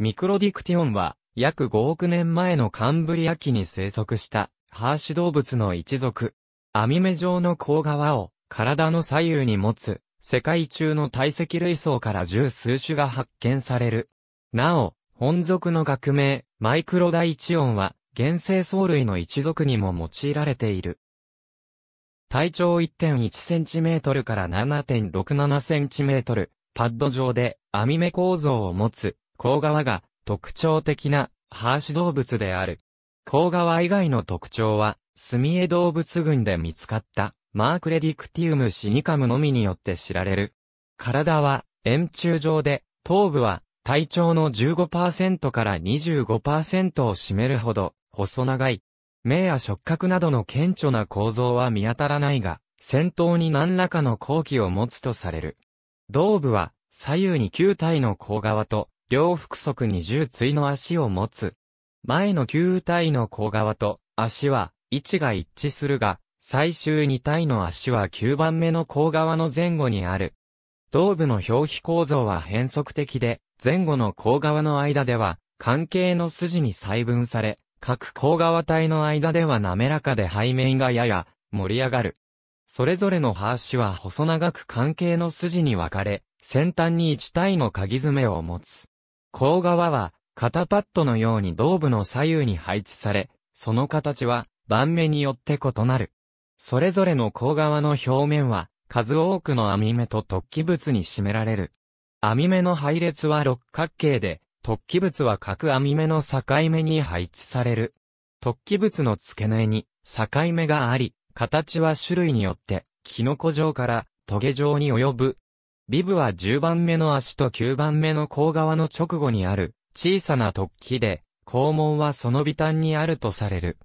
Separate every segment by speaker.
Speaker 1: ミクロディクティオンは、約5億年前のカンブリア紀に生息した、ハーシ動物の一族。網目状の甲側を、体の左右に持つ、世界中の堆積類層から十数種が発見される。なお、本属の学名、マイクロダイチオンは、原生藻類の一族にも用いられている。体長 1.1cm から 7.67cm、パッド上で網目構造を持つ、甲川が特徴的なハーシ動物である。甲川以外の特徴は、ミエ動物群で見つかったマークレディクティウムシニカムのみによって知られる。体は円柱状で、頭部は体長の15%から25%を占めるほど細長い。目や触覚などの顕著な構造は見当たらないが、先頭に何らかの後期を持つとされる。胴部は左右に9体の甲側と両腹足に重椎の足を持つ。前の9体の甲側と足は位置が一致するが、最終2体の足は9番目の甲側の前後にある。頭部の表皮構造は変則的で、前後の甲側の間では、関係の筋に細分され、各甲側体の間では滑らかで背面がやや盛り上がる。それぞれの端子は細長く関係の筋に分かれ、先端に1体の鍵爪を持つ。甲側は、肩パッドのように胴部の左右に配置され、その形は、盤目によって異なる。それぞれの甲側の表面は、数多くの網目と突起物に占められる。網目の配列は六角形で、突起物は各網目の境目に配置される。突起物の付け根に境目があり、形は種類によって、キノコ状からトゲ状に及ぶビブは10番目の足と9番目の甲側の直後にある小さな突起で、肛門はその微端にあるとされる。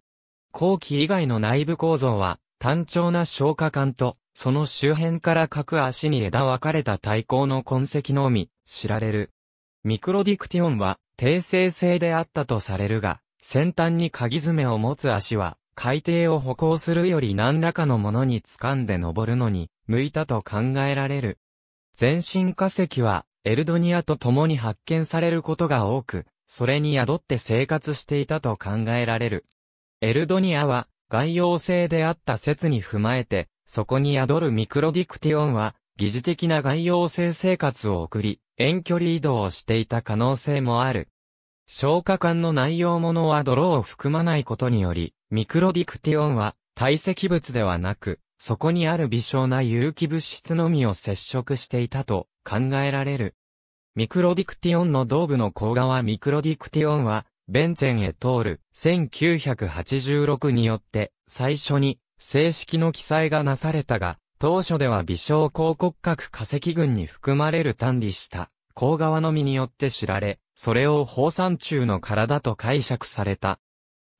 Speaker 1: 後期以外の内部構造は、単調な消化管と、その周辺から各足に枝分かれた対抗の痕跡のみ、知られる。ミクロディクティオンは、低生性であったとされるが、先端に鍵爪を持つ足は、海底を歩行するより何らかのものに掴んで登るのに、向いたと考えられる。全身化石は、エルドニアと共に発見されることが多く、それに宿って生活していたと考えられる。エルドニアは、外洋性であった説に踏まえて、そこに宿るミクロディクティオンは、疑似的な外洋性生活を送り、遠距離移動をしていた可能性もある。消化管の内容のは泥を含まないことにより、ミクロディクティオンは堆積物ではなく、そこにある微小な有機物質のみを接触していたと考えられる。ミクロディクティオンの道部の甲側ミクロディクティオンは、ベンツェンへ通る1986によって最初に正式の記載がなされたが、当初では微小広骨格化石群に含まれる単理した甲川のみによって知られ、それを放散中の体と解釈された。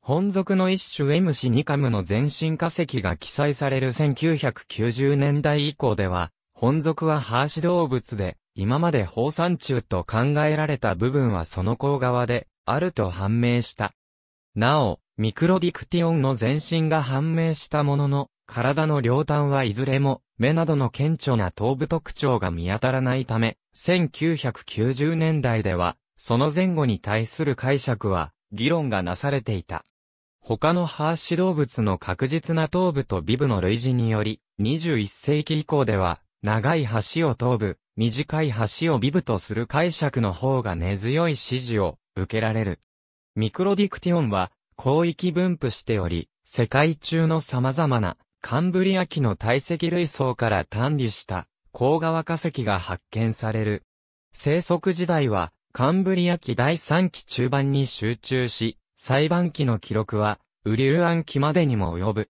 Speaker 1: 本属の一種 M シニカムの全身化石が記載される1990年代以降では、本属はハーシ動物で、今まで放散虫と考えられた部分はその甲側で、あると判明した。なお、ミクロディクティオンの全身が判明したものの、体の両端はいずれも、目などの顕著な頭部特徴が見当たらないため、1990年代では、その前後に対する解釈は、議論がなされていた。他のハーシ動物の確実な頭部とビブの類似により、21世紀以降では、長い橋を頭部、短い橋をビブとする解釈の方が根強い支持を受けられる。ミクロディクティオンは、広域分布しており、世界中の様々なカンブリア紀の堆積類層から単理した高川化石が発見される。生息時代はカンブリア紀第3期中盤に集中し、裁判記の記録は、ウリュルアン記までにも及ぶ。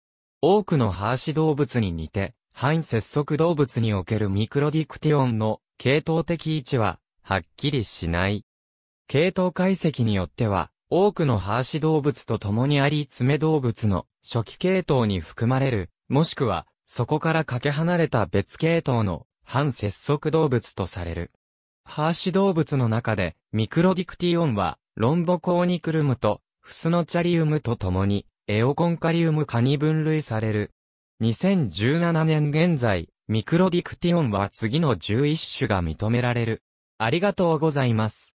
Speaker 1: 多くのハーシ動物に似て、反接足動物におけるミクロディクティオンの系統的位置は、はっきりしない。系統解析によっては、多くのハーシ動物と共にあり爪動物の初期系統に含まれる、もしくは、そこからかけ離れた別系統の反接足動物とされる。ハーシ動物の中で、ミクロディクティオンは、ロンボコーニクルムとフスノチャリウムと共に、エオコンカリウム科に分類される。2017年現在、ミクロディクティオンは次の11種が認められる。ありがとうございます。